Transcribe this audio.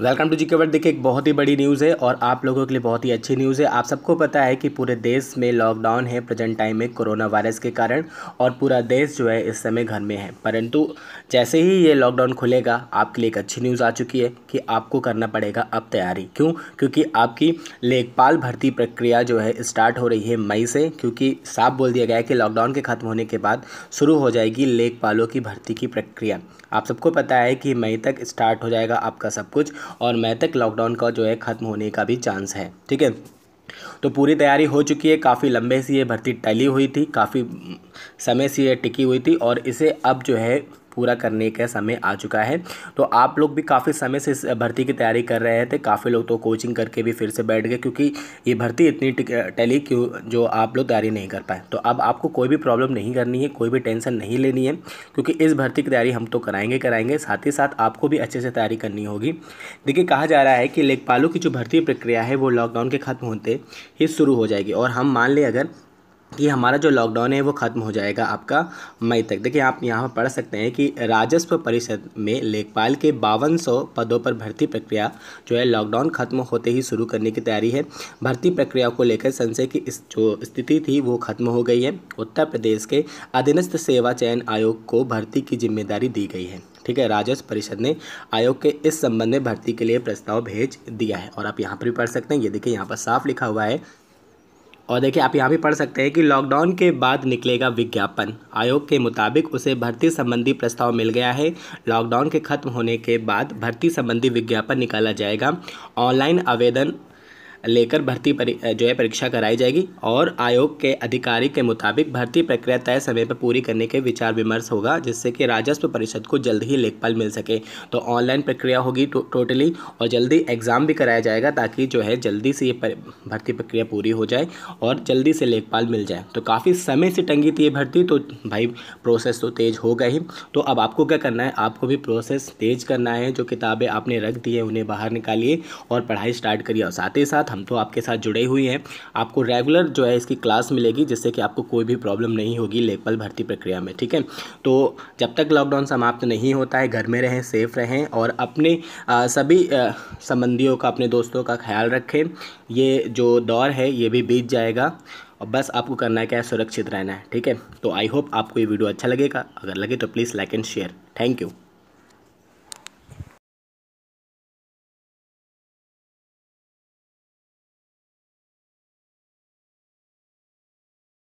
welcome to ji cover देखिए एक बहुत ही बड़ी न्यूज़ है और आप लोगों के लिए बहुत ही अच्छी न्यूज़ है आप सबको पता है कि पूरे देश में लॉकडाउन है प्रेजेंट टाइम में कोरोना वायरस के कारण और पूरा देश जो है इस समय घर में है परंतु जैसे ही ये लॉकडाउन खुलेगा आपके लिए एक अच्छी न्यूज़ आ चुकी है कि आपको करना पड़ेगा अब तैयारी क्यों क्योंकि आपकी लेखपाल भर्ती प्रक्रिया जो है स्टार्ट हो रही है मई से क्योंकि साफ बोल दिया गया है कि लॉकडाउन के ख़त्म होने के बाद शुरू हो जाएगी लेखपालों की भर्ती की प्रक्रिया आप सबको पता है कि मई तक स्टार्ट हो जाएगा आपका सब कुछ और मई तक लॉकडाउन का जो है ख़त्म होने का भी चांस है ठीक है तो पूरी तैयारी हो चुकी है काफ़ी लंबे से ये भर्ती टली हुई थी काफ़ी समय से ये टिकी हुई थी और इसे अब जो है पूरा करने का समय आ चुका है तो आप लोग भी काफ़ी समय से इस भर्ती की तैयारी कर रहे थे काफ़ी लोग तो कोचिंग करके भी फिर से बैठ गए क्योंकि ये भर्ती इतनी टैली क्यों जो आप लोग तैयारी नहीं कर पाए तो अब आपको कोई भी प्रॉब्लम नहीं करनी है कोई भी टेंशन नहीं लेनी है क्योंकि इस भर्ती की तैयारी हम तो कराएंगे कराएंगे साथ ही साथ आपको भी अच्छे से तैयारी करनी होगी देखिए कहा जा रहा है कि लेखपालों की जो भर्ती प्रक्रिया है वो लॉकडाउन के खत्म होते ही शुरू हो जाएगी और हम मान लें अगर कि हमारा जो लॉकडाउन है वो ख़त्म हो जाएगा आपका मई तक देखिए आप यहाँ पर पढ़ सकते हैं कि राजस्व परिषद में लेखपाल के बावन सौ पदों पर भर्ती प्रक्रिया जो है लॉकडाउन खत्म होते ही शुरू करने की तैयारी है भर्ती प्रक्रिया को लेकर संशय की इस जो स्थिति थी वो खत्म हो गई है उत्तर प्रदेश के अधीनस्थ सेवा चयन आयोग को भर्ती की जिम्मेदारी दी गई है ठीक है राजस्व परिषद ने आयोग के इस संबंध में भर्ती के लिए प्रस्ताव भेज दिया है और आप यहाँ पर भी पढ़ सकते हैं ये देखिए यहाँ पर साफ लिखा हुआ है और देखिए आप यहाँ भी पढ़ सकते हैं कि लॉकडाउन के बाद निकलेगा विज्ञापन आयोग के मुताबिक उसे भर्ती संबंधी प्रस्ताव मिल गया है लॉकडाउन के खत्म होने के बाद भर्ती संबंधी विज्ञापन निकाला जाएगा ऑनलाइन आवेदन लेकर भर्ती जो है परीक्षा कराई जाएगी और आयोग के अधिकारी के मुताबिक भर्ती प्रक्रिया तय समय पर पूरी करने के विचार विमर्श होगा जिससे कि राजस्व परिषद को जल्द ही लेखपाल मिल सके तो ऑनलाइन प्रक्रिया होगी तो टोटली और जल्दी एग्ज़ाम भी कराया जाएगा ताकि जो है जल्दी से ये भर्ती प्रक्रिया पूरी हो जाए और जल्दी से लेखपाल मिल जाए तो काफ़ी समय से टंगी थी ये भर्ती तो भाई प्रोसेस तो तेज़ होगा ही तो अब आपको क्या करना है आपको भी प्रोसेस तेज़ करना है जो किताबें आपने रख दी है उन्हें बाहर निकालिए और पढ़ाई स्टार्ट करिए और साथ ही साथ साथ हम तो आपके साथ जुड़े हुए हैं आपको रेगुलर जो है इसकी क्लास मिलेगी जिससे कि आपको कोई भी प्रॉब्लम नहीं होगी लेखपाल भर्ती प्रक्रिया में ठीक है तो जब तक लॉकडाउन समाप्त नहीं होता है घर में रहें सेफ़ रहें और अपने आ, सभी संबंधियों का अपने दोस्तों का ख्याल रखें ये जो दौर है ये भी बीत जाएगा और बस आपको करना है क्या है सुरक्षित रहना है ठीक है तो आई होप आपको ये वीडियो अच्छा लगेगा अगर लगे तो please like and share thank you